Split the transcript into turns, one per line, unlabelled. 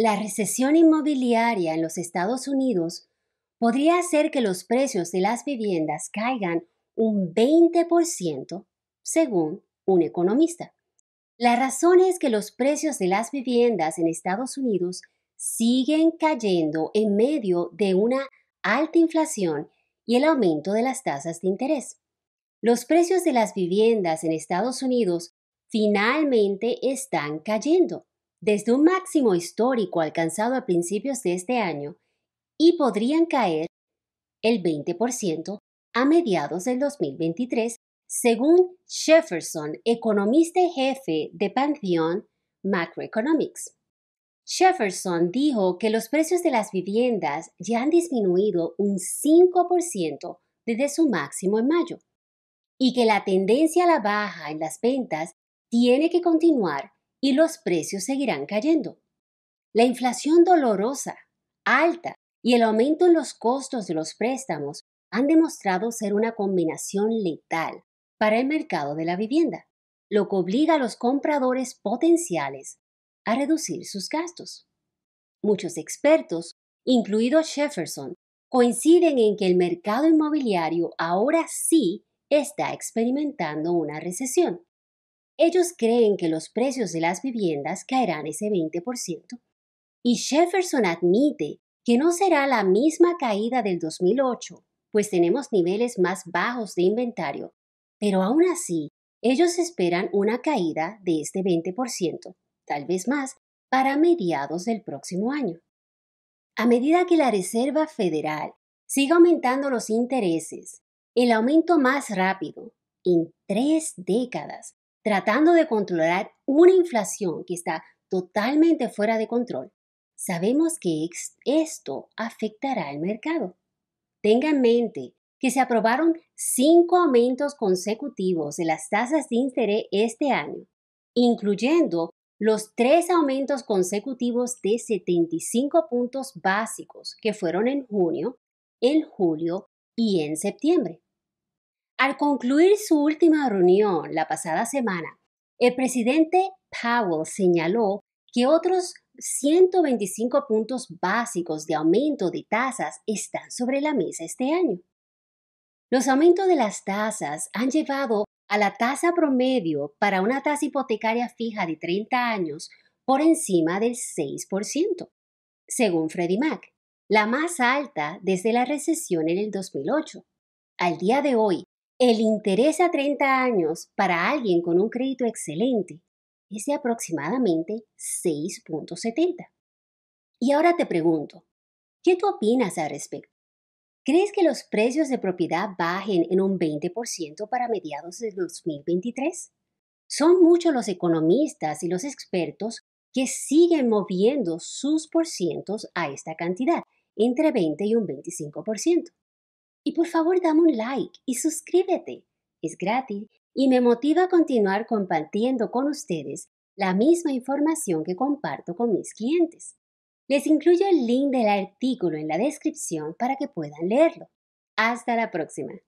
La recesión inmobiliaria en los Estados Unidos podría hacer que los precios de las viviendas caigan un 20%, según un economista. La razón es que los precios de las viviendas en Estados Unidos siguen cayendo en medio de una alta inflación y el aumento de las tasas de interés. Los precios de las viviendas en Estados Unidos finalmente están cayendo desde un máximo histórico alcanzado a principios de este año y podrían caer el 20% a mediados del 2023, según Jefferson, economista jefe de Pantheon Macroeconomics. Jefferson dijo que los precios de las viviendas ya han disminuido un 5% desde su máximo en mayo y que la tendencia a la baja en las ventas tiene que continuar y los precios seguirán cayendo. La inflación dolorosa, alta y el aumento en los costos de los préstamos han demostrado ser una combinación letal para el mercado de la vivienda, lo que obliga a los compradores potenciales a reducir sus gastos. Muchos expertos, incluido Jefferson, coinciden en que el mercado inmobiliario ahora sí está experimentando una recesión ellos creen que los precios de las viviendas caerán ese 20%. Y Jefferson admite que no será la misma caída del 2008, pues tenemos niveles más bajos de inventario, pero aún así, ellos esperan una caída de este 20%, tal vez más, para mediados del próximo año. A medida que la Reserva Federal siga aumentando los intereses, el aumento más rápido, en tres décadas, tratando de controlar una inflación que está totalmente fuera de control, sabemos que esto afectará al mercado. Tenga en mente que se aprobaron cinco aumentos consecutivos de las tasas de interés este año, incluyendo los tres aumentos consecutivos de 75 puntos básicos que fueron en junio, en julio y en septiembre. Al concluir su última reunión la pasada semana, el presidente Powell señaló que otros 125 puntos básicos de aumento de tasas están sobre la mesa este año. Los aumentos de las tasas han llevado a la tasa promedio para una tasa hipotecaria fija de 30 años por encima del 6%, según Freddie Mac, la más alta desde la recesión en el 2008. Al día de hoy, el interés a 30 años para alguien con un crédito excelente es de aproximadamente 6.70. Y ahora te pregunto, ¿qué tú opinas al respecto? ¿Crees que los precios de propiedad bajen en un 20% para mediados de 2023? Son muchos los economistas y los expertos que siguen moviendo sus porcientos a esta cantidad, entre 20 y un 25%. Y por favor dame un like y suscríbete. Es gratis y me motiva a continuar compartiendo con ustedes la misma información que comparto con mis clientes. Les incluyo el link del artículo en la descripción para que puedan leerlo. Hasta la próxima.